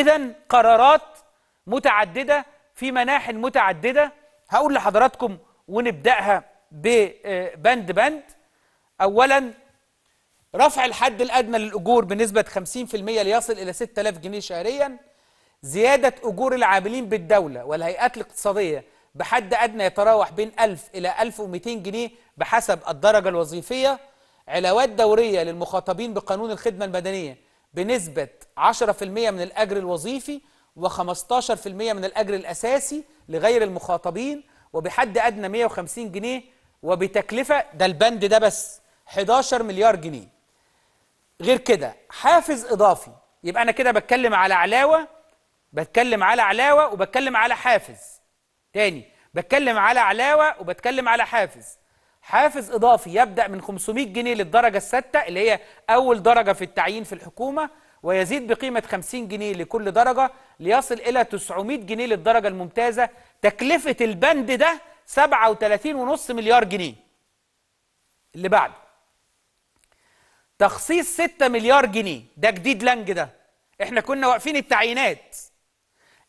إذا قرارات متعددة في مناحن متعددة هقول لحضراتكم ونبدأها ببند آه، بند أولا رفع الحد الأدنى للأجور بنسبة 50% ليصل إلى 6000 جنيه شهريا زيادة أجور العاملين بالدولة والهيئات الاقتصادية بحد أدنى يتراوح بين 1000 إلى 1200 جنيه بحسب الدرجة الوظيفية علاوات دورية للمخاطبين بقانون الخدمة المدنية بنسبة 10% من الأجر الوظيفي و15% من الأجر الأساسي لغير المخاطبين وبحد أدنى 150 جنيه وبتكلفة ده البند ده بس 11 مليار جنيه غير كده حافز إضافي يبقى أنا كده بتكلم على علاوة بتكلم على علاوة وبتكلم على حافز تاني بتكلم على علاوة وبتكلم على حافز حافز إضافي يبدأ من 500 جنيه للدرجة السادسه اللي هي أول درجة في التعيين في الحكومة ويزيد بقيمة 50 جنيه لكل درجة ليصل إلى 900 جنيه للدرجة الممتازة تكلفة البند ده 37.5 مليار جنيه اللي بعد تخصيص 6 مليار جنيه ده جديد لانج ده احنا كنا واقفين التعيينات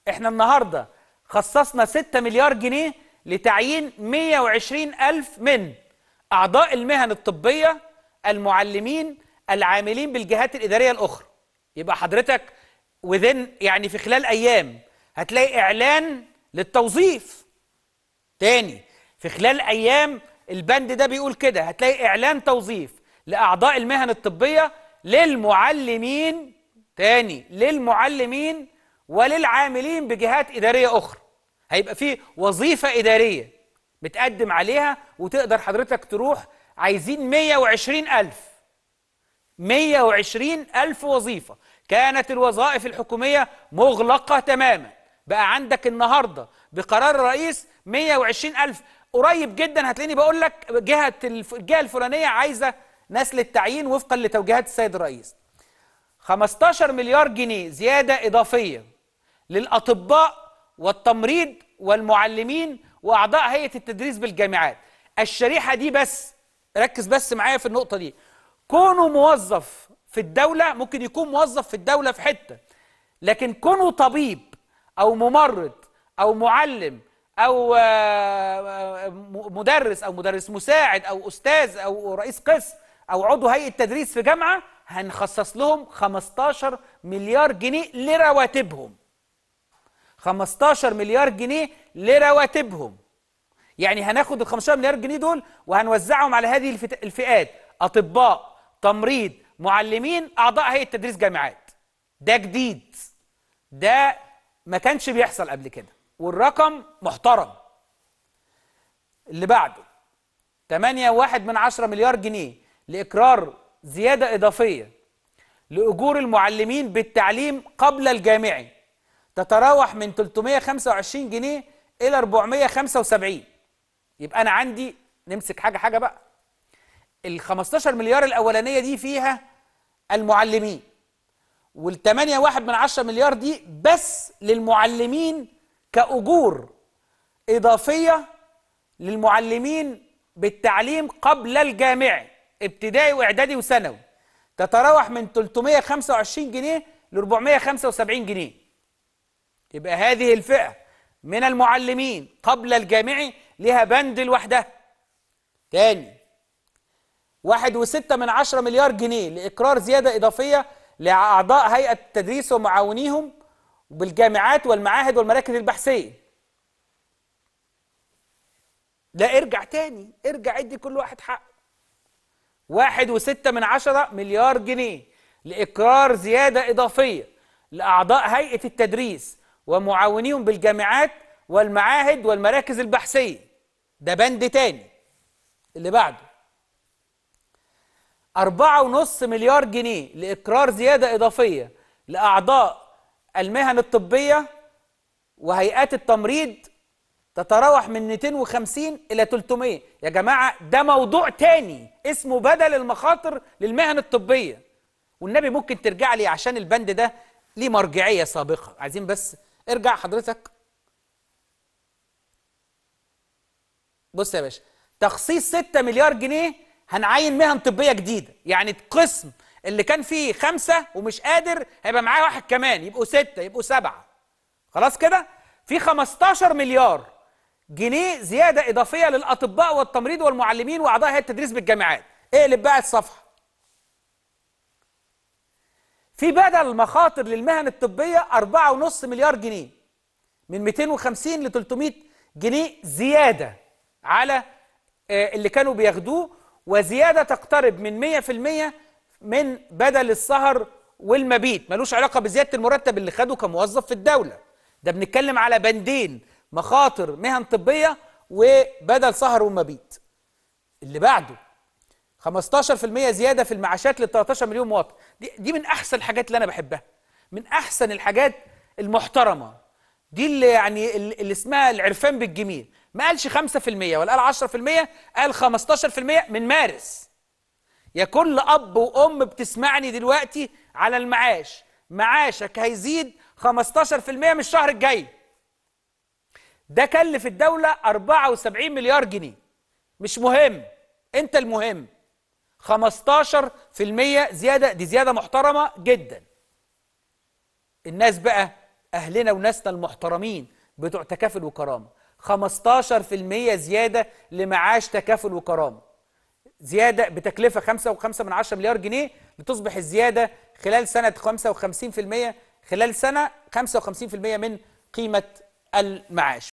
احنا النهارده خصصنا 6 مليار جنيه لتعيين 120 ألف من أعضاء المهن الطبية المعلمين العاملين بالجهات الإدارية الأخرى يبقى حضرتك وذن يعني في خلال أيام هتلاقي إعلان للتوظيف تاني في خلال أيام البند ده بيقول كده هتلاقي إعلان توظيف لأعضاء المهن الطبية للمعلمين تاني للمعلمين وللعاملين بجهات إدارية أخرى هيبقى في وظيفة إدارية بتقدم عليها وتقدر حضرتك تروح عايزين 120 ألف 120 ألف وظيفة كانت الوظائف الحكومية مغلقة تماما بقى عندك النهاردة بقرار الرئيس 120 ألف قريب جدا هتلاقيني بقول لك جهة الجهة الفلانية عايزة ناس للتعيين وفقا لتوجيهات السيد الرئيس 15 مليار جنيه زيادة إضافية للأطباء والتمريض والمعلمين واعضاء هيئه التدريس بالجامعات الشريحه دي بس ركز بس معايا في النقطه دي كونه موظف في الدوله ممكن يكون موظف في الدوله في حته لكن كونه طبيب او ممرض او معلم او آه، آه، مدرس او مدرس مساعد او استاذ او رئيس قسم او عضو هيئه تدريس في جامعه هنخصص لهم 15 مليار جنيه لرواتبهم 15 مليار جنيه لرواتبهم يعني هناخد ال 15 مليار جنيه دول وهنوزعهم على هذه الفئات اطباء تمريض معلمين اعضاء هيئه تدريس جامعات ده جديد ده ما كانش بيحصل قبل كده والرقم محترم اللي بعده 8.1 من عشرة مليار جنيه لاقرار زياده اضافيه لاجور المعلمين بالتعليم قبل الجامعي تتراوح من 325 جنيه إلى 475 يبقى أنا عندي نمسك حاجة حاجة بقى ال 15 مليار الأولانية دي فيها المعلمين وال 8.1 من 10 مليار دي بس للمعلمين كأجور إضافية للمعلمين بالتعليم قبل الجامعي ابتدائي وإعدادي وثانوي تتراوح من 325 جنيه ل 475 جنيه يبقى هذه الفئة من المعلمين قبل الجامعي لها بند لوحدها تاني واحد وستة من عشرة مليار جنيه لإقرار زيادة إضافية لأعضاء هيئة التدريس ومعاونيهم بالجامعات والمعاهد والمراكز البحثية لا ارجع تاني ارجع ادي كل واحد حق واحد وستة من عشرة مليار جنيه لإقرار زيادة إضافية لأعضاء هيئة التدريس ومعاونيهم بالجامعات والمعاهد والمراكز البحثية ده بند تاني اللي بعده أربعة ونص مليار جنيه لإقرار زيادة إضافية لأعضاء المهن الطبية وهيئات التمريض تتراوح من 250 إلى 300 يا جماعة ده موضوع تاني اسمه بدل المخاطر للمهن الطبية والنبي ممكن ترجع لي عشان البند ده ليه مرجعية سابقة عايزين بس ارجع حضرتك بص يا باشا تخصيص 6 مليار جنيه هنعين مهن طبيه جديده يعني القسم اللي كان فيه خمسة ومش قادر هيبقى معاه واحد كمان يبقوا ستة يبقوا سبعة خلاص كده في 15 مليار جنيه زيادة إضافية للأطباء والتمريض والمعلمين وأعضاء هيئة التدريس بالجامعات اقلب بقى الصفحة في بدل مخاطر للمهن الطبية 4.5 مليار جنيه من 250 ل 300 جنيه زيادة على آه، اللي كانوا بياخدوه وزيادة تقترب من 100% من بدل السهر والمبيت ملوش علاقة بزيادة المرتب اللي خده كموظف في الدولة ده بنتكلم على بندين مخاطر مهن طبية وبدل سهر ومبيت اللي بعده 15% زياده في المعاشات لل 13 مليون مواطن دي, دي من احسن الحاجات اللي انا بحبها من احسن الحاجات المحترمه دي اللي يعني اللي اسمها العرفان بالجميل ما قالش 5% ولا قال 10% قال 15% من مارس يا كل اب وام بتسمعني دلوقتي على المعاش معاشك هيزيد 15% من الشهر الجاي ده كلف الدوله 74 مليار جنيه مش مهم انت المهم 15% زيادة دي زيادة محترمة جدا الناس بقى أهلنا وناسنا المحترمين بتوع تكافل وكرامة 15% زيادة لمعاش تكافل وكرامة زيادة بتكلفة 5.5 من 10 مليار جنيه لتصبح الزيادة خلال سنة 55% خلال سنة 55% من قيمة المعاش